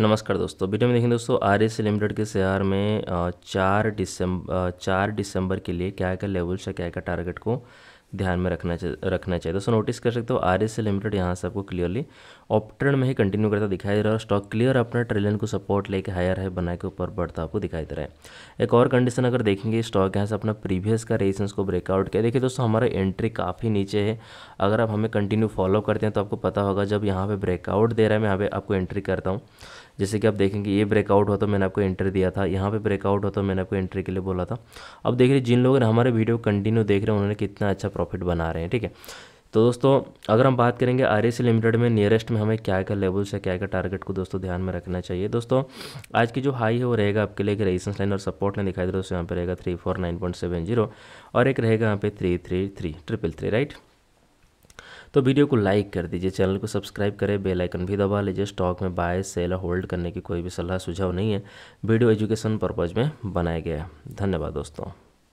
नमस्कार दोस्तों वीडियो में देखें दोस्तों आर एस लिमिटेड के शेयर में चार दिसंबर चार दिसंबर के लिए क्या क्या लेवल्स है क्या क्या टारगेट को ध्यान में रखना चाहिए रखना चाहिए दोस्तों नोटिस कर सकते हो आर एस लिमिटेड यहाँ से आपको क्लियरली ऑप्टर्न में ही कंटिन्यू करता दिखाई दे रहा है स्टॉक क्लियर अपना ट्रेलन को सपोर्ट लेके हायर है बना के ऊपर बढ़ता आपको दिखाई दे रहा है एक और कंडीशन अगर देखेंगे स्टॉक यहाँ से अपना प्रीवियस का रेजिस्टेंस को ब्रेकआउट किया देखिए दोस्तों हमारा एंट्री काफ़ी नीचे है अगर आप हमें कंटिन्यू फॉलो करते हैं तो आपको पता होगा जब यहाँ पर ब्रेकआउट दे रहा है मैं यहाँ पर आपको एंट्री करता हूँ जैसे कि आप देखेंगे ये ब्रेकआउट हुआ तो मैंने आपको एंट्री दिया था यहाँ पे ब्रेकआउट हुआ तो मैंने आपको एंट्री के लिए बोला था अब देख रहे जिन लोगों ने हमारे वीडियो कंटिन्यू देख रहे हैं उन्होंने कितना अच्छा प्रॉफिट बना रहे हैं ठीक है तो दोस्तों अगर हम बात करेंगे आर लिमिटेड में नियरेस्ट में हमें क्या क्या लेवल्स है क्या क्या टारगेट को दोस्तों ध्यान में रखना चाहिए दोस्तों आज की जो हाई है वो रहेगा आपके लिए एक रेजिस्टेंस लाइन और सपोर्ट लाइन दिखाई दे रहा है दोस्तों यहाँ पे रहेगा three four nine point seven zero और एक रहेगा यहाँ पे three three three triple three right तो वीडियो को लाइक कर दीजिए चैनल को सब्सक्राइब करें बेल आइकन भी दबा लीजिए स्टॉक में बाय सेल होल्ड करने की कोई भी सलाह सुझाव नहीं है वीडियो एजुकेशन पर्पज़ में बनाया गया है धन्यवाद दोस्तों